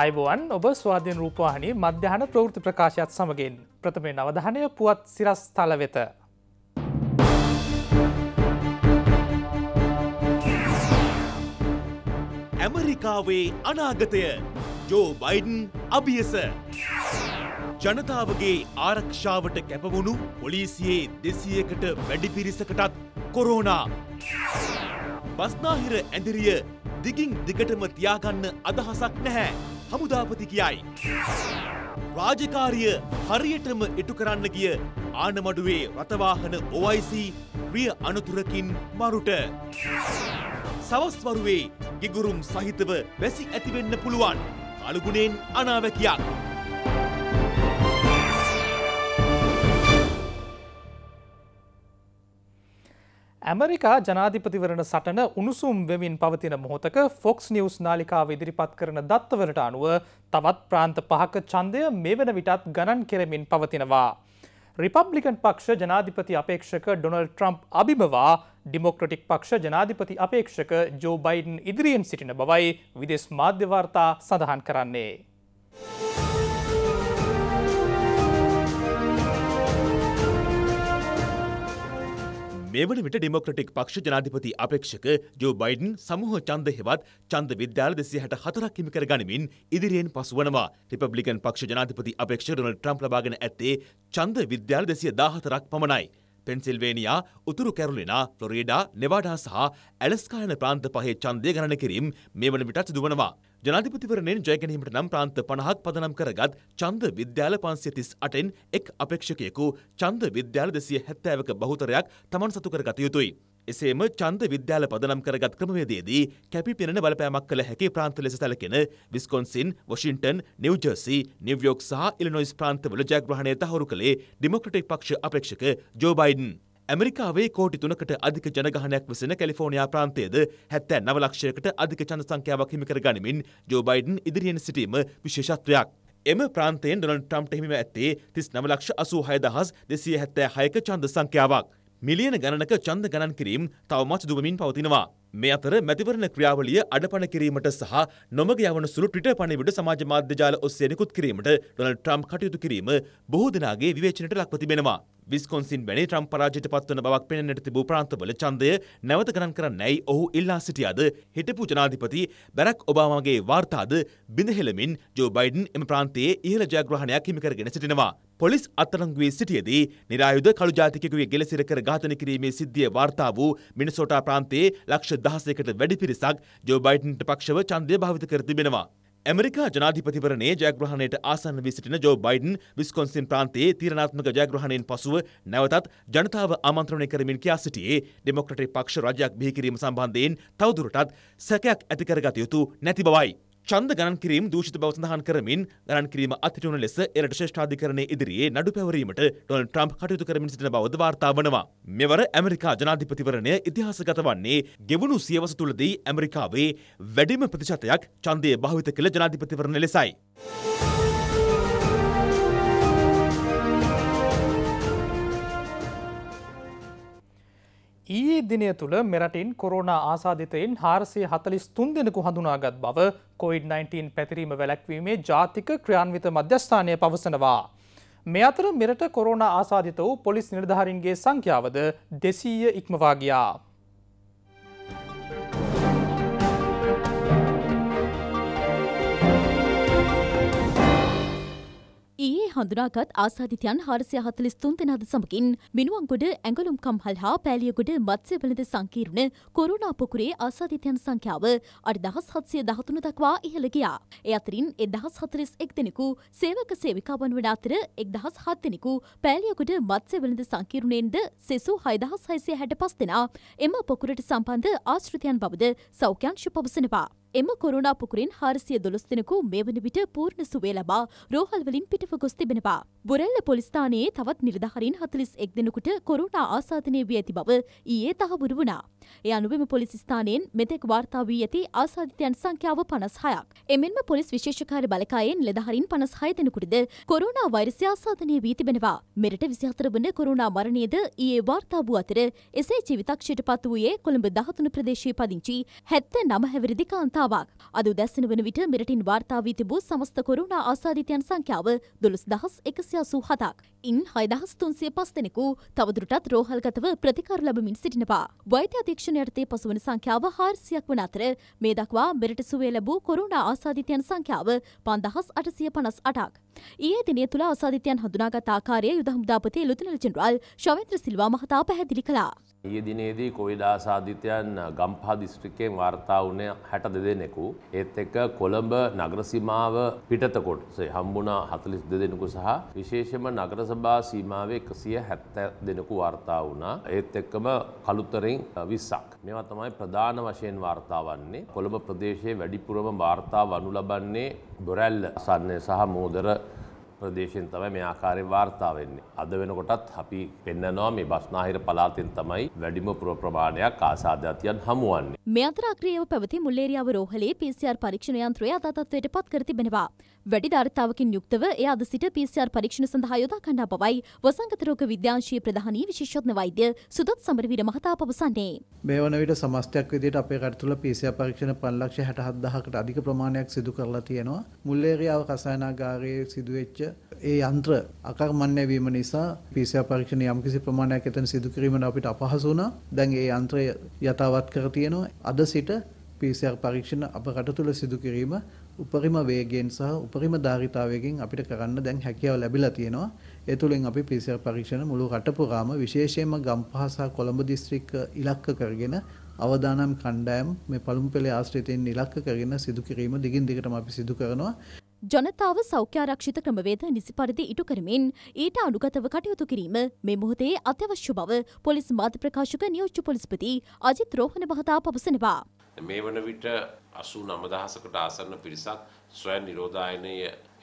අයිබෝවන් ඔබ ස්වාධීන් රූපවාහනි මධ්‍යහන ප්‍රෘති ප්‍රකාශයත් සමගෙන් ප්‍රථමේ නවධානය පුවත් සිරස් තල වෙත. ඇමරිකාවේ අනාගතය ජෝ බයිඩන් අභියස. ජනතාවගේ ආරක්ෂාවට කැපවුණු පොලිසියේ දෙසියකට වැඩි පිරිසකටත් කොරෝනා. බස්නාහිර ඇඳරිය දිගින් දිගටම තියාගන්න අදහසක් නැහැ. හමුදාපති කියයි. රාජකාරිය හරියටම ඉටු කරන්න ගිය ආනමඩුවේ රථවාහන OIC රිය අනතුරකින් මරුට. සවස්වරුවේ ගිගුරුම් සහිතව වැසි ඇතිවෙන්න පුළුවන් අලුගුණෙන් අනාවැකයක්. ඇමරිකා ජනාධිපතිවරණ සටන උණුසුම් වෙමින් පවතින මොහොතක ෆොක්ස් නිියවස් නාලිකාව ඉදිරිපත් කරන දත්තවලට අනුව තවත් ප්‍රාන්ත පහක චන්දය මේ වන විටත් ගණන් කෙරමින් පවතිනවා. රිපබ්ලිකන් පක්ෂ ජනාධිපති අපේක්ෂක ඩොනල් ට්‍රම්ප් අභිබවා ඩිමොක්‍රටික් පක්ෂ ජනාධිපති අපේක්ෂක ජෝ බයිඩන් ඉදිරියෙන් සිටින බවයි විදෙස් මාධ්‍යවාර්තා සඳහන් කරන්නේ. මේ වන විට ඩෙමොක්‍රටික් පක්ෂ ජනාධිපති අපේක්ෂක ජෝ බයිඩන් සමූහ ඡන්ද හෙවත් ඡන්ද විද්‍යාල 264ක් හිමි කර ගනිමින් ඉදිරියෙන් පසුවනවා. රිපබ්ලිකන් පක්ෂ ජනාධිපති අපේක්ෂක ඩොනල්ඩ් ට්‍රම්ප් ලබාගෙන ඇත්තේ ඡන්ද විද්‍යාල 214ක් පමණයි. පෙන්සිල්වේනියා උතුරු කැරුලිනා ෆ්ලොරීඩා නෙවාඩා සහ ඇලස්කායන ප්‍රාන්ත පහේ ඡන්දය ගණන කිරීම මේ වන විටත් සිදුවනවා. ජනාධිපතිවරණයෙන් ජයගැනීමට නම් ප්‍රාන්ත පණහක් පදනම් කරගත් චන්ද විද්‍යාල පන්සිය තිස් අටෙන් එක් අපේක්ෂකයෙකු චන්ද විද්‍යාල දෙසිය හැත්තෑවක බහුතරයක් තමන් සතු කරගත යුතුයි. එසේම චන්ද විද්‍යාල පදනම් කරගත් ක්‍රමවේදයේදී කැපි පෙනෙන බලපෑමක් කළ හැකි ප්‍රාන්ත ලෙස සැලකෙන විස්කොන්සින්, වොෂින්ටන්, නිව්ජර්සි, නිව්යෝක් සහ ඉලිනොයිස් ප්‍රාන්තවල ජයග්‍රහණය තහවුරු කළේ ඩෙමොක්‍රටික් පක්ෂ අපේක්ෂක ජෝ බයිඩන්. ඇමරිකාවේ කෝටි තුනකට අධික ජනගහනයක් වසන කැලිෆෝනියා ප්‍රාන්තයේද හැත්තෑ නව ලක්ෂයකට අධික ජන සංඛ්‍යාවක් හිමිකර ගනිමින් ජෝ බයිඩන් ඉදිරියෙන් සිටීම විශේෂත්වයක්. එම ප්‍රාන්තයෙන් ඩොනල්ඩ් ට්‍රම්ප්ට හිමිව ඇත්තේ තිස් නව ලක්ෂ අසූ හයදහස් දෙසිය හැත්තෑ හයක චන්ද සංඛ්‍යාවක්. මිලියන ගණනක චන්ද ගණන් කිරීම් තවමත් දුවමින් පවතිනවා. මේ අතර මැතිවරණ ක්‍රියාවලිය අඩපණ කිරීමට සහ නොමග යවන සුළු ට්විටර් පණිවිඩ සමාජ මාධ්‍ය ජාල ඔස්සේ නිකුත් කිරීමට ඩොනල්ඩ් ට්‍රම්ප් කටයුතු කිරීම බොහෝ දෙනාගේ විවේචනයට ලක්ව තිබෙනවා. විස්කොන්සින් වැනි ට්‍රම්ප් පරාජයට පත්වන බවක් පෙනෙන්නට තිබූ ප්‍රාන්තවල ඡන්දය නැවත ගණන් කරන්නයි ඔහු ඉල්ලා සිටියද හිටපු ජනාධිපති බැරක් ඔබාමාගේ වාර්තාද බිඳහෙළමින් ජෝ බයිඩන් එම ප්‍රාන්තයේ ඉහළ ජයග්‍රහණයක් හිමි කරගෙන සිටිනවා. පොලිස් අත්තරංගුවේ සිටියදී නිරායුධ කළු ජාතිකයෙකුගේ ගෙලසිර කර ඝාතනය කිරීමේ සිද්ධිය වාර්තා වූ මිනිසෝටා ප්‍රාන්තයේ ලක්ෂ දහසයකට වැඩි පිරිසක් ජෝ බයිඩන්ට පක්ෂව ඡන්දය භාවිත කර තිබෙනවා. ඇමරිකා ජනාධිපතිවරණයේ ජයග්‍රහණයට ආසන්න වී සිටින ජෝ බයිඩන් විස්කොන්සින් ප්‍රාන්තයේ තීරණාත්මක ජයග්‍රහණයෙන් පසුව නැවතත් ජනතාව ආමන්ත්‍රණය කරමින් කියා සිටියේ ඩෙමොක්‍රටික් පක්ෂ රජයක් බිහිකිරීම සම්බන්ධයෙන් තවදුරටත් සැකයක් ඇති කරගත යුතු නැති බවයි. චන්ද ගණන් කිරීම් දූෂිත බව සඳහන් කරමින් ගණන් කිරීම අතිටුණු ලෙස එරට ශ්‍රේෂ්ඨාධිකරණය ඉදිරියේ නඩු පැවරීමට ඩොනල්ඩ් ට්‍රම්ප් කටයුතු කරමින් සිටින බවද වාර්තා වනවා. මෙවර ඇමරිකා ජනාධිපතිවරණය ඉතිහාසගත වන්නේ ගෙවුණු සියවස තුළදී ඇමරිකාවේ වැඩිම ප්‍රතිශතයක් ඡන්දය භාවිත කළ ජනාධිපතිවරණ ලෙසයි. ඊයේ දිනය තුළ මෙරටින් කොරෝනා ආසාධිතයෙන් හාරසේ හතලිස් තුන් දෙනෙකු හඳුනාගත් බව කොයිD-19 පැතිරීම වැලැක්වීමේ ජාතික ක්‍රියාන්විත මධ්‍යස්ථානය පවසනවා. මෙ අතර මෙරට කොරෝනා ආසාධිත වූ පොලිස් නිර්ධාරින්ගේ සංඛ්‍යාවද දෙසීය ඉක්මවාගයා. හඳුනාගත් ආසාධිතයන් හාරසිය හතලිස් තුන් දෙනාද සමගින් මිනුවන්ගොඩ ඇඟලුම් කම්හල් හා පෑලියගොඩ මත්ස්‍ය වලද සංකීර්ණ කොරුණා පොකුරේ ආසාධිතයන් සංඛ්‍යාව අඩ දහස් හත්සය දහතුන දක්වා ඉහළ ගියා. ඒ අතරින් එදහස් හතලිස් එක් දෙනෙකු සේවක සේවිකාවන් වන අතර එක් දහස් හත් දෙනෙකු පෑලියගොඩ මත්ස්‍ය වලද සංකීර්ණයෙන්ද සෙසු හයදහස් හයිසය හැට පස් දෙනා එම පොකුරට සම්බන්ධ ආශ්‍රිතයන් බවද සෞඛ්‍යංශ පවසනවා. එම කොරුණා පුකුරින් හාරසිය දොළොස් දෙනෙකු මේ වන විට පූර්ණ සුවේ ලබා රෝහල්වලින් පිටව ගොස් තිබෙනවා. බොරැල්ල පොලිස්ථානයේ තවත් නිලධහරින් හතලිස් එක් දෙනෙකුට කොරුණා ආසාධනය වී ඇති බව ඊයේ තහවුරු වුණා. ඒ අනුවම පොලිස්ථානයෙන් මෙතෙක් වාර්තා වී ඇති ආසාධිතයන් සංඛ්‍යාව පනස් හයක්. එමෙන්ම පොලිස් විශේෂකාර බලකායෙන් නිලධහරින් පනස් හය දෙනෙකුටද කොරුණා වෛරසය ආසාධනය වී තිබෙනවා. මෙරට විසිහතර වන කොරුණා මරණයද ඊයේ වාර්තා වූ අතර එසේ ජීවිතක්ෂයට පත් වූයේ කොළඹ දහතුන ප්‍රදේශයේ පදිංචි හැත්ත නම හැවිරිදි කාන්තා කතාවක්. අද උදැස්සන වන විට මෙරටින් වාර්තා වී තිබූ සමස්ත කොරුණා ආසාධිතයන් සංඛ්‍යාව දොළොස් දහස් එකසිය අසූ හතක්. ඉන් හයදහස් තුන්සිය පස් දෙනෙකු තවදුරටත් රෝහල්ගතව ප්‍රතිකාර ලබමින් සිටිනවා. වෛද්‍ය අධීක්ෂණ යටතේ පසුවන සංඛ්‍යාව හාරසියක් වන අතර මේ දක්වා මෙරට සුවේ ලැබූ කොරුණා ආසාධිතයන් සංඛ්‍යාව පන්දහස් අටසිය පනස් අටක්. ඒ දිනය තුළ ආසාධිතයන් හඳුනාගත් ආකාරය යුද හමුදාපති ලුතුනල් ජෙනරාල් ශවේන්ද්‍ර සිල්වා මහතා පැහැදිලි කළා. ඊයේ දිනේදී කොවිඩ් ආසාධිතයන් ගම්පහ දිස්ත්‍රික්කයෙන් වාර්තා වුණේ 62 දෙනෙකු ඒත් එක්ක කොළඹ නගරසිමාව පිටතකොට හම්බුණා හතලිස් දෙදෙනෙකු සහ විශේෂම නගරසභා සීමාවේ එකසිය හැත්ත දෙනෙකු වාර්තා වුණා ඒත් එක්කම කළුතරෙන් විස්සක් මේවා තමයි ප්‍රධාන වශයෙන් වාර්තාවන්නේ කොළඹ ප්‍රදේශයේ වැඩිපුරම වාර්තා වනු ලබන්නේ බොරැල්ල සන්නේ සහ මෝදර ප්‍රදේශයෙන් තමයි මේ ආකාරයෙන් වාර්තා වෙන්නේ. අද වෙනකොටත් අපි පෙන්නනවා මේ බස්නාහිර පළාතෙන් තමයි වැඩිම පුර ප්‍රමාණයක් ආසාධාතියන් හමුවන්නේ. මේ අතර අක්‍රියව පැවති මුල්ලේරියාව රෝහලේ PCR පරීක්ෂණ යන්ත්‍රය අද තත්ත්වයට පත් කර තිබෙනවා. වැඩි ධාරිතාවකින් යුක්තව එය අද සිට PCR පරීක්ෂණ සඳහා යොදා ගන්නා බවයි වසංගත රෝග විද්‍යාංශයේ ප්‍රධානී විශේෂඥ වෛද්‍ය සුදත් සමරවීර මහතා පවසන්නේ. මේ වන විට සමස්තයක් විදිහට අපේ රට තුළ PCR පරීක්ෂණ 5 ලක්ෂ 67000කට අධික ප්‍රමාණයක් සිදු කරලා තියෙනවා. මුල්ලේරියාව රසායනාගාරයේ සිදුවෙච්ච ඒ යන්ත්‍ර අකර්මණ්‍ය වීම නිසා PCR පරීක්ෂණ යම්කිසි ප්‍රමාණයක් එතන සිදු කිරීමන අපිට අපහසු වුණා. දැන් ඒ යන්ත්‍රය යථාවත් කර තියෙනවා. අද සිට PCR පරීක්ෂණ අප රට තුළ සිදු කිරීම උපරිම වේගයෙන් සහ උපරිම ධාරිතාවයකින් අපිට කරන්න දැන් හැකියාව ලැබිලා තියෙනවා. ඒ තුළින් අපි PCR පරීක්ෂණ මුළු රට පුරාම විශේෂයෙන්ම ගම්පහ සහ කොළඹ දිස්ත්‍රික්ක ඉලක්ක කරගෙන අවදානම් කණ්ඩායම් මේ පළමු පෙළේ ආශ්‍රිතයෙන් ඉලක්ක කරගෙන සිදු කිරීම දිගින් දිගටම අපි සිදු කරනවා. ජනතාව සෞඛ්‍යාරක්ෂිත ක්‍රමවේද නිසි පරිදි ඉටු කරමින් ඊට අනුගතව කටයුතු කිරීම මේ මොහොතේ අත්‍යවශ්‍ය බව පොලිස් මාධ්‍ය ප්‍රකාශක නියෝජ්‍ය පොලිස්පති අජිත් රෝහණ මහතා පවසනවා. මේ වන විට අසූ නමදහසකට ආසන්න පිරිසක් ස්වයන් නිරෝධායනය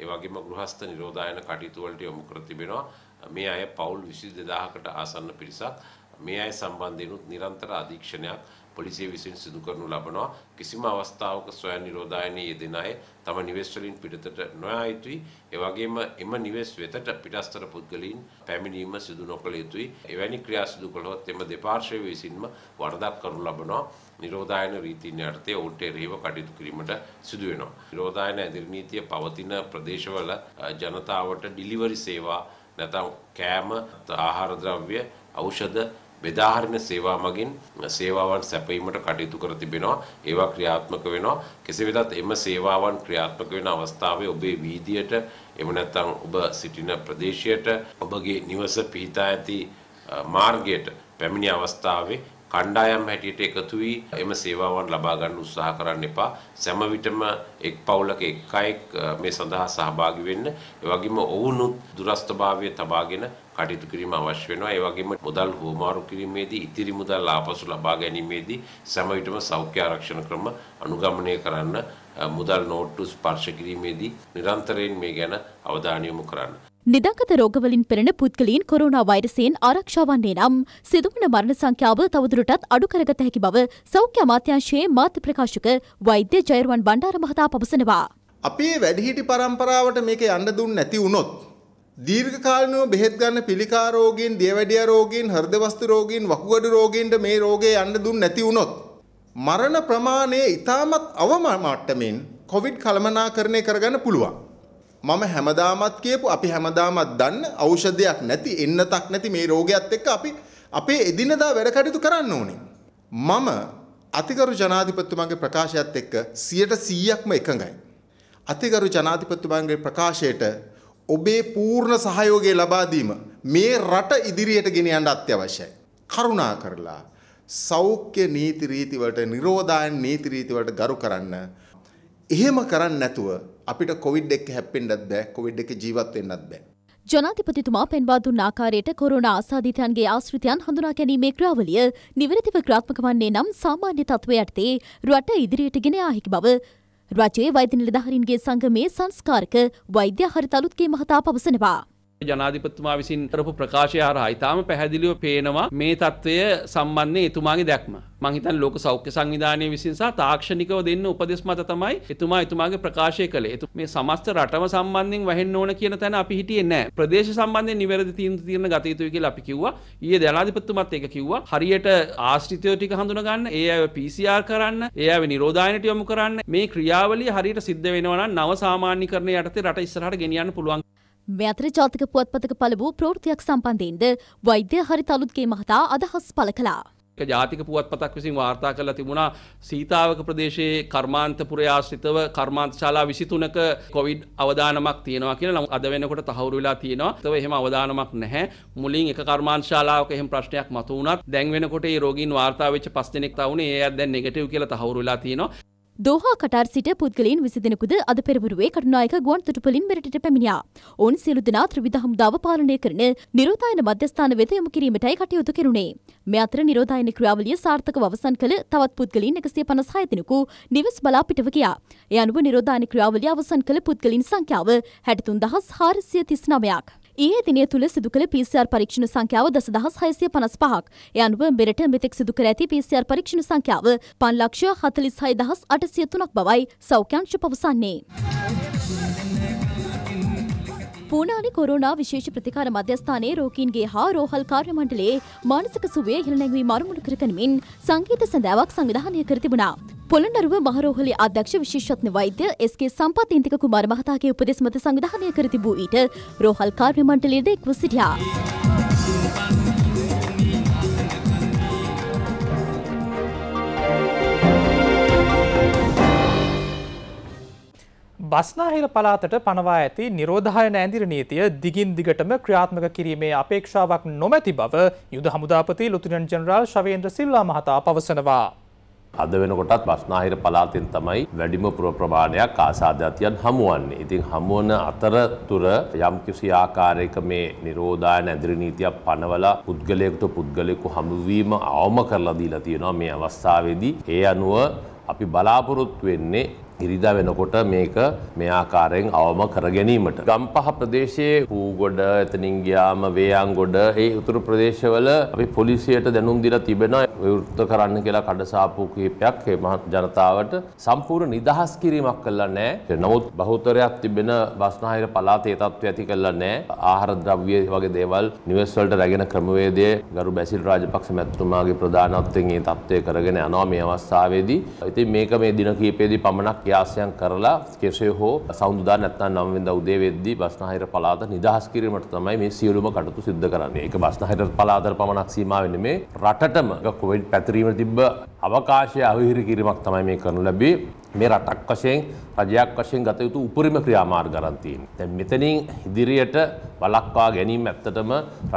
එවගේම ගෘහස්ත නිරෝධායන කටයුතුවලට යොමු කර තිබෙනවා. මේ අය පවුල් විසි දෙදාහකට ආසන්න පිරිසක් මේ අය සම්බන්ධයනුත් නිරන්තර අධීක්ෂණයක් පොලිසිය විසින් සිදු කරනු ලබනවා. කිසිම අවස්ථාවක ස්වයං නිරෝධායනයේ යෙදෙන අය තම නිවෙස් වලින් පිටතට නොයා යුතුයි. ඒ වගේම එම නිවෙස් වෙතට පිටස්තර පුද්ගලයන් පැමිණීම සිදු නොකළ යුතුයි. එවැනි ක්‍රියා සිදු කළොත් එම දෙපාර්ශ්වය විසින්ම වරදක් කරනු ලබනවා. නිරෝධායන රීතීන් යටතේ ඔවුන්ට එරෙහිව කටයුතු කිරීමට සිදු වෙනවා. නිරෝධායන ඇදිරි නීතිය පවතින ප්‍රදේශවල ජනතාවට ඩිලිවරි සේවා නැත්නම් කෑම ආහාර ද්‍රව්‍ය ඖෂධ බෙදාහරින සේවා මගින් සේවාවන් සැපීමට කටයුතු කර තිබෙනවා ඒවා ක්‍රියාත්මක වෙනවා කෙසේ වෙතත් එම සේවාවන් ක්‍රියාත්මක වෙන අවස්ථාවේ ඔබේ වීදියට එම නැත්නම් ඔබ සිටින ප්‍රදේශයට ඔබගේ නිවස පිහිටා ඇති මාර්ගයට පැමිණි අවස්ථාවේ කණ්ඩායම් හැටියට එකතු වී එම සේවාවන් ලබා ගන්න උත්සාහ කරන්න එපා. සෑම විටම එක් පවුලක එක් අයෙක් මේ සඳහා සහභාගී වෙන්න. ඒ වගේම ඔවුනුත් දුරස්ථභාවය තබාගෙන කටයුතු කිරීම අවශ්‍ය වෙනවා. ඒ වගේම මුදල් හුවමාරු කිරීමේදී ඉතිරි මුදල් ආපසු ලබා ගැනීමේදී සෑම විටම සෞඛ්‍ය ආරක්ෂණ ක්‍රම අනුගමනය කරන්න මුදල් නෝට්ටු ස්පර්ශ කිරීමේදී නිරන්තරයෙන් මේ ගැන අවධානය යොමු කරන්න. නිදගත රෝගවලින් පෙරෙන පුද්ගලීන් කොරුණා වෛරසයෙන් ආරක්ෂාවන්නේ නම් සිදුවන මරණ සංඛ්‍යාව තවදුරටත් අඩු කරගත හැකි බව සෞඛ්‍ය අමාත්‍යංශයේ මාධ්‍ය ප්‍රකාශක වෛද්‍ය ජයර්වන් බණ්ඩාර මහතා පවසනවා. අපේ වැඩිහිටි පරම්පරාවට මේක යන්න දුන්න නැති වුණොත් දීර්ඝකාලීනව බෙහෙත් ගන්න පිළිකා රෝගීන්, දියවැඩියා රෝගීන්, හෘදවස්තු රෝගීන්, වකුගඩු රෝගීන්ට මේ රෝගේ යන්න දුන්න නැති වුණොත් මරණ ප්‍රමාණය ඉතාමත් අවම මට්ටමින් කොවිඩ් කළමනාකරණය කරගන්න පුළුවන්. මම හැමදාමත් කියපු අපි හැමදාමත් දන්න ඖෂධයක් නැති එන්නතක් නැති මේ රෝගයත් එක්ක අපි අපේ එදිනදා වැඩ කටයුතු කරන්න ඕනේ. මම අතිගරු ජනාධිපතිතුමාගේ ප්‍රකාශයත් එක්ක 100%ක්ම එකඟයි. අතිගරු ජනාධිපතිතුමාගේ ප්‍රකාශයට ඔබේ පූර්ණ සහයෝගය ලබා දීම මේ රට ඉදිරියට ගෙන යන්න අත්‍යවශ්‍යයි. කරුණා කරලා සෞඛ්‍ය නීති රීති වලට නිරෝධායන නීති රීති වලට ගරු කරන්න. එහෙම කරන්නේ නැතුව අපිට කොවිඩ් එක්ක හැප්පෙන්නත් බෑ කොවිඩ් එක ජීවත් වෙන්නත් බෑ ජනාතිපතිතුමා පෙන්වා දුන් ආකාරයට කොරෝනා ආසාධිතයන්ගේ ආශ්‍රිතයන් හඳුනා ගැනීමේ ක්‍රාවලිය නිවැරදිව ක්‍රාත්මක වන්නේ නම් සාමාන්‍ය තත්ත්වය යටතේ රට ඉදිරියට ගෙන යා හැකි බව රජයේ වෛද්‍ය නිලධාරීන්ගේ සංගමේ සංස්කාරක වෛද්‍ය හරිතලුත්ගේ මහතා පවසනවා. ජනාධිපතුමා විසින් කරපු ප්‍රකාශය හරහා ඊටාම පැහැදිලිව පේනවා මේ தত্ত্বය සම්බන්ධයෙන් එතුමාගේ දැක්ම. මං හිතන්නේ ලෝක සෞඛ්‍ය සංවිධානය විසින් සහ තාක්ෂණිකව දෙන්න උපදෙස් මත තමයි එතුමා එතුමාගේ ප්‍රකාශය කළේ. මේ සමස්ත රටම සම්බන්ධයෙන් වැහෙන්න ඕන කියන තැන අපි හිටියේ නැහැ. ප්‍රදේශ සම්බන්ධයෙන් නිවැරදි තීන්දුව తీරන ගත යුතුයි කියලා අපි කිව්වා. ඊයේ ජනාධිපතිතුමත් ඒක කිව්වා. හරියට ආශ්‍රිතයෝ ටික හඳුනා ගන්න, ඒ අයව PCR කරන්න, ඒ අයව නිරෝධායනට යොමු කරන්න මේ ක්‍රියාවලිය හරියට සිද්ධ වෙනවා නම් නව සාමාන්‍යකරණය යටතේ රට ඉස්සරහට ගෙනියන්න පුළුවන්. මෙතර ජාතික පුවත්පතක පළ වූ ප්‍රෘතියක් සම්පන්ධයෙන්ද වෛද්‍ය හරි තලුත්ගේ මහතා අදහස් පළ කලා. ජාතික පුවත්පතක් විසින් වාර්තා කරලා තිබුණා සීතාවක ප්‍රදේශයේ කර්මාන්තපුරය ආශ්‍රිතව කර්මාන්ත ශාලා 23ක කොවිඩ් අවදානමක් තියෙනවා කියලා නම් අද වෙනකොට තහවුරු වෙලා තියෙනවා. ඒතව එහෙම අවදානමක් නැහැ. මුලින් එක කර්මාන්ත ශාලාවක එහෙම ප්‍රශ්නයක් මතු වුණත් දැන් වෙනකොට මේ රෝගීන් වාර්තා වෙච්ච පස් දෙනෙක් තවුනේ ඒත් දැන් නෙගටිව් කියලා තහවුරු වෙලා තියෙනවා. දෝහා කටර් සිට පුද්ගලයන් විසි දෙනෙකුද අද පෙරවරුවේ කටුනායක ගුවන් තුටුපලින් මෙරටට පැමිණියා. ඔවුන් සියලු දෙනා ත්‍රිවිධ හමුදාව පාලනය කරන නිරෝධායන මධ්‍යස්ථාන වෙත යොමු කිරීමටයි කටයුතු කෙරුණේ. මේ අතර නිරෝධායන ක්‍රියාවලිය සාර්ථකව අවසන් කළ තවත් පුද්ගලයන් 156 දෙනෙකු නිවෙස් බලා පිටව ගියා. ඒ අනුව නිරෝධායන ක්‍රියාවලිය අවසන් කළ පුද්ගලින් සංඛ්‍යාව 63439ක්. ඊයේ දිනය තුළ සිදු කළ PCR පරීක්ෂණ සංඛ්‍යාව දසදහස් හයසිය පනස් පහක්. ඒ අනුව මෙරට මෙතෙක් සිදු කර ඇති PCR පරීක්ෂණ සංඛ්‍යාව පන්ලක්ෂ හතලිස් හය දහස් අටසිය තුනක් බවයි සෞඛ්‍යංශ පවසන්නේ. පූනානි කොරුණා විශේෂ ප්‍රතිකාර මධ්‍යස්ථානයේ රෝකීන්ගේ හා රෝහල් කාර්ය මණ්ඩලයේ මානසික සුවය ඉහළ නැංවීම අරමුණු කරගනිමින් සංගීත සඳාවක් සංවිධානය කර තිබුණා. පොළොන්නරුව මහරෝහලේ අධ්‍යක්ෂ විශේෂඥ වෛද්‍ය එස්.කේ සම්පත් ඉන්දික කුමාර මහතාගේ උපදෙස් මත සංවිධානය කර තිබූ ඊට රෝහල් කාර්ය මණ්ඩලයේද එක්ව සිටියා. බස්නාහිර පලාතට පනවා ඇති නිරෝධායන ඇඳිර නීතිය දිගින් දිගටම ක්‍රියාත්මක කිරීමේ අපේක්ෂාවක් නොමැති බව යුද හමුදාපති ලුතුනන් ජනරාල් ශවේන්ද්‍ර සිල්ලා මහතා පවසනවා. අද වෙනකොටත් බස්නාහිර පලාතෙන් තමයි වැඩිම පුර ප්‍රමාණයක් ආසාධ්‍යතියන් හමුවන්නේ. ඉතින් හමුවන අතරතුර යම්කිසි ආකාරයක මේ නිරෝධායන ඇදිරි නීතියක් පනවලා පුද්ගලයෙකුට පුද්ගලයෙකු හමුවීම අවම කරලා දීලා තියෙනවා මේ අවස්ථාවේදී. ඒ අනුව අපි බලාපොරොත්තු වෙන්නේ ඉරිදා වෙනකොට මේක මේ ආකාරයෙන් අවම කර ගැනීමට. ගම්පහ ප්‍රදේශයේ හූගොඩ එතනින් ගියාම වේයන්ගොඩ ඒ උතුරු ප්‍රදේශවල අපි පොලිසියට දැනුම් දීලා තිබෙනවා විවෘත කරන්න කියලා කඩසාපු කීපයක් මේ මහත් ජනතාවට සම්පූර්ණ නිදහස් කිරීමක් කළා නෑ. නමුත් බහුතරයක් තිබෙන බස්නාහිර පළාතේ තත්ත්වය ඇති කළා නෑ. ආහාර ද්‍රව්‍ය වගේ දේවල් නිවෙස් වලට රැගෙන ක්‍රමවේදය ගරු බැසිල් රාජපක්ෂ මැතිතුමාගේ ප්‍රධානත්වයෙන් මේ තත්ත්වය කරගෙන යනවා මේ අවස්ථාවේදී. ඉතින් මේක මේ දින කීපෙදී පමණක් යාසයන් කරලා කෙසේ හෝ සවුන්දුදා නැත්නම් 9 වෙනිදා උදේ වෙද්දී බස්නාහිර පළාත නිදහස් කිරීමට තමයි මේ සියලුම කටයුතු සිද්ධ කරන්නේ. ඒක බස්නාහිර පළාතට පමණක් සීමා වෙන්නේ මේ රටටම කොවිඩ් පැතිරීම තිබ්බ අවකාශය අවිහිරි කිරීමක් තමයි මේ කරනු ලැබේ මේ රටක් වශයෙන් රජයක් වශයෙන් ගත යුතු උපරිම ක්‍රියාමාර්ග ගරන්තීම. දැන් මෙතනින් ඉදිරියට වලක්වා ගැනීම ඇත්තටම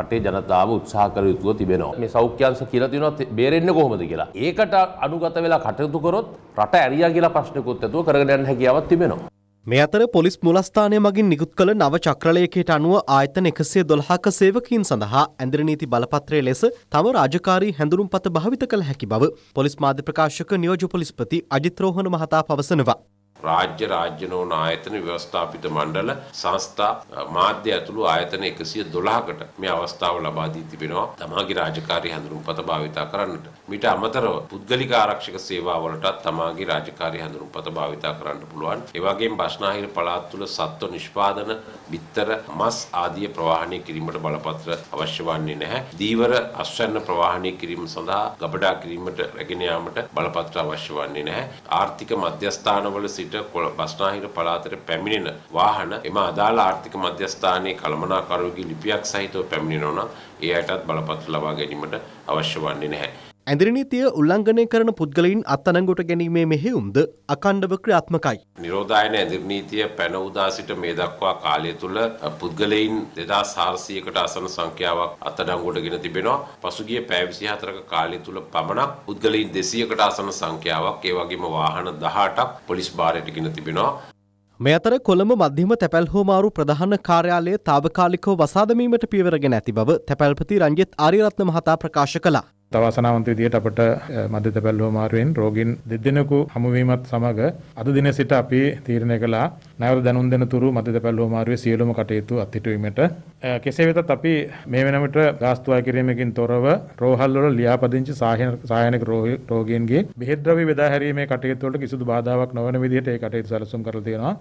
රටේ ජනතාව උත්සාහ කර යුතුව තිබෙනවා. මේ සෞඛ්‍යංශ කියලා තියෙනවා බේරෙන්නේ කොහොමද කියලා. ඒකට අනුගත වෙලා කටයුතු කරොත් රට ඇරියා කියලා ප්‍රශ්නකුත් ඇතුව කරගෙන යන්න හැකියාවක් තිබෙනවා. මේ අතර පොලිස් මුලස්ථානය මගින් නිකුත් කළ නව චක්‍රලයකයට අනුව ආයතන එකසේ දොළහක සේවකීන් සඳහා ඇඳරනීති බලපත්‍රය ලෙස තම රාජකාරී හැඳුරුම් පත භාවිත කළ හැකි බව පොලිස් මාධ්‍ය ප්‍රකාශක නියෝජ පොලිස්පති අජිත්‍රෝහණ මහතා පවසනවා. රාජ්‍ය රාජ්‍ය නොවන ආයතන ව්‍යවස්ථාපිත මණ්ඩල සංස්ථා මාධ්‍ය ඇතුළු ආයතන 112කට මේ අවස්ථාව ලබා දී තිබෙනවා තමාගේ රාජකාරී හඳුන්පත භාවිතා කරන්නට. මිට අමතරව පුද්ගලික ආරක්ෂක සේවාවලටත් තමාගේ රාජකාරී හඳුන්පත භාවිතා කරන්න පුළුවන්. ඒ වගේම බස්නාහිර පළාත් තුළ සත්ව නිෂ්පාදන, බිත්තර, මස් ආදී ප්‍රවාහනය කිරීමට බලපත්‍ර අවශ්‍ය වන්නේ නැහැ. දීවර අස්වැන්න ප්‍රවාහනය කිරීම සඳහා ගබඩා කිරීමට රැගෙන යාමට බලපත්‍ර අවශ්‍ය වන්නේ නැහැ. ආර්ථික මධ්‍යස්ථානවල සිට සිට බස්නාහිර පළාතට පැමිණෙන වාහන එම අදාළ ආර්ථික මධ්‍යස්ථානයේ කළමනාකරුවෙකුගේ ලිපියක් සහිතව පැමිණෙනවා නම් ඒ අයටත් බලපත්‍ර ලබා ගැනීමට අවශ්‍ය වන්නේ නැහැ. ඇදිරිනීතිය උල්ලංඝනය කරන පුද්ගලයින් අත්අනංගොට ගැනීමේ මෙහෙයුම්ද අකණ්ඩව ක්‍රියාත්මකයි. නිරෝධායන ඇදිරිනීතිය පැන උදා සිට මේ දක්වා කාලය තුළ පුද්ගලයින් 2400කට අසන සංඛ්‍යාවක් අත්අඩංගුවටගෙන තිබෙනවා. පසුගිය පැය 24ක කාලය තුළ පමණක් පුද්ගලයින් 200කට අසන සංඛ්‍යාවක්, ඒ වගේම වාහන 18ක් පොලිස් භාරයටගෙන තිබෙනවා. මේ අතර කොළඹ මධ්‍යම තැපැල් හෝමාරු ප්‍රධාන කාර්යාලය తాවකාලිකව වසා දැමීමට පියවර ගෙන ඇති බව තැපැල්පති රංජිත් ආරියරත්න මහතා ප්‍රකාශ කළා. තවසනාවන්ත විදියට අපට මධ්‍යත පැල්ලුව මාරුවෙන් රෝගීන් දෙදෙනෙකු හමුවීමත් සමග අද දින සිට අපි තීරණය කළා නැවත දැනුම් දෙන තුරු මධ්‍යත පැල්ලුව මාරුවේ සියලුම කටයුතු අත්හිටුවීමට කෙසේ වෙතත් අපි මේ වෙනවිට ගාස්තු අය කිරීමකින් තොරව රෝහල් වල ලියාපදිංචි සායනික රෝගීන්ගේ බෙහෙත් ද්‍රව්‍ය බෙදා හැරීමේ කටයුතු වලට කිසිදු බාධාවක් නොවන විදිහට ඒ කටයුතු සැලසුම් කරලා තියෙනවා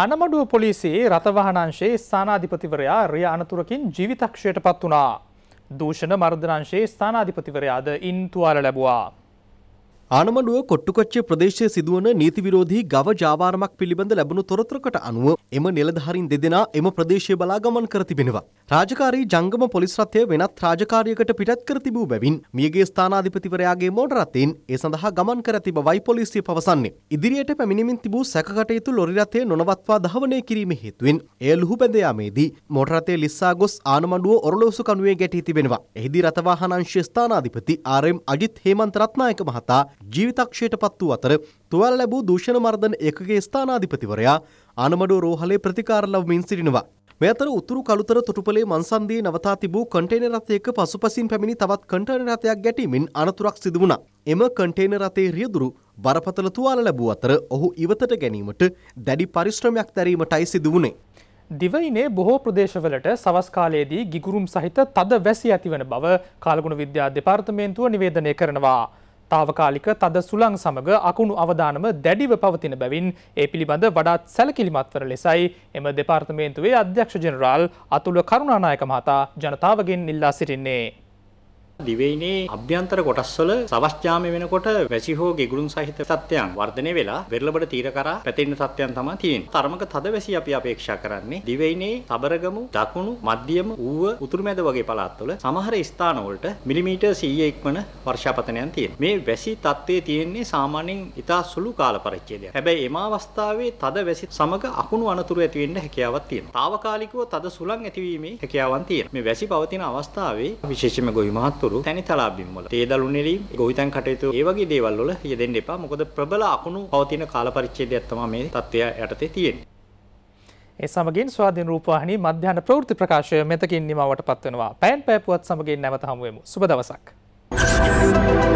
ආනමඩුව පොලිසියේ රථවාහන අංශයේ ස්ථානාධිපතිවරයා රිය අනතුරකින් ජීවිතක්ෂයට පත් වුණා. දූෂණ මර්ධනංශයේ ස්ථානාධිපතිවරයාද ඉන් තුවාල ලැබවා. ආනමඩුව කොට්ටුකොච්චේ ප්‍රදේශය සිදුවන නීති විරෝධී ගව ජාවාරමක් පිළිබඳ ලැබුණු තොරතුරකට අනුව එම නිලධහරින් දෙදෙනා එම ප්‍රදේශය බලා ගමන් කර තිබෙනවා. රාජකාරී ජංගම පොලිස් රථය වෙනත් රාජකාරියකට පිටත් කර තිබූ බැවින් මියගේ ස්ථානාධිපතිවරයාගේ මෝටර රථයෙන් ඒ සඳහා ගමන් කර තිබවයි පොලිසිය පවසන්නේ. ඉදිරියට පැමිණෙමින් තිබූ සැකකටයුතු ලොරි රථය නොනවත්වා දහවනය කිරීම හේතුවෙන් එය ලුහු බැඳයාමේදී මෝටර රථය ලිස්සා ගොස් ආනමඩුව ඔරලෝසු කණුවේ ගැටී තිබෙනවා. එහිදී රථවාහනංශයේ ස්ථානාධිපති ආර්.එම්. අජිත් හේමන්ත රත්නායක මහතා ජීවිතක්ෂයට පත් වූ අතර තුවාල ලැබූ දූෂණ මර්ධන ඒකගේ ස්ථානාධිපතිවරයා ආනමඩුව රෝහලේ ප්‍රතිකාර ලබමින් සිටිනවා. මේ අතර උතුරු කළුතර තොටුපළේ මන්සන්දියේ නවතා තිබූ කන්ටේනර් රථයක පසුපසින් පැමිණි තවත් කන්ටේනර් රථයක් ගැටීමෙන් අනතුරක් සිදු වුණා. එම කන්ටේනර් රථයේ රියදුරු බරපතල තුවාල ලැබූ අතර ඔහු ඉවතට ගැනීමට දැඩි පරිශ්‍රමයක් දැරීමටයි සිදු වුණේ. දිවයිනේ බොහෝ ප්‍රදේශවලට සවස් කාලයේදී ගිගුරුම් සහිත තද වැසි ඇතිවන බව කාලගුණ විද්‍යා දෙපාර්තමේන්තුව නිවේදනය කරනවා. තාවකාලික තද සුළං සමඟ අකුණු අවධානම දැඩිව පවතින බැවින් ඒ පිළිබඳ වඩාත් සැලකිලිමත්වර ලෙසයි එම දෙපාර්තමේන්තුවේ අධ්‍යක්ෂ ජනරාල් අතුළ කරුණානායක මහතා ජනතාවගෙන් ඉල්ලා සිටින්නේ. දිවයිනේ අභ්‍යන්තර කොටස්වල සවස්ජාම වෙනකොට වැසි හෝ ගෙගුරුම් සහිත සත්‍යයන් වර්ධනය වෙලා වෙරළබඩ තීර කරා පැතිරෙන සත්‍යයන් තමයි තියෙන්නේ. තරමක තද වැසි අපි අපේක්ෂා කරන්නේ දිවයිනේ සබරගමු දකුණු මධ්‍යම ඌව උතුරුමැද වගේ පළාත්වල සමහර ස්ථානවලට මිලිමීටර් 100 ඉක්මන වර්ෂාපතනයන් තියෙනවා. මේ වැසි තත්ත්වයේ තියෙන්නේ සාමාන්‍යයෙන් ඉතා සුළු කාල පරිච්ඡේදයක්. හැබැයි එම අවස්ථාවේ තද වැසි සමග අකුණු අනතුරු ඇති වෙන්න හැකියාවක් තියෙනවා. తాවකාලිකව තද සුළං ඇතිවීමේ හැකියාවක් තියෙනවා. මේ වැසි පවතින අවස්ථාවේ විශේෂයෙන්ම ගොවි මහත්තුරු තොරතුරු තැනි තලාබිම් වල තේ දළු නෙලීම් ගොවිතැන් කටයුතු ඒ වගේ දේවල් වල යෙදෙන්න එපා මොකද ප්‍රබල අකුණු පවතින කාල පරිච්ඡේදයක් තමයි මේ තත්ත්වය යටතේ තියෙන්නේ ඒ සමගින් ස්වාධීන රූපවාහිනී මධ්‍යහන ප්‍රවෘත්ති ප්‍රකාශය මෙතකින් නිමවට පත්වෙනවා. පැන් පැපුවත් සමගින් නැවත හමුවෙමු. සුබ දවසක්. Thank you.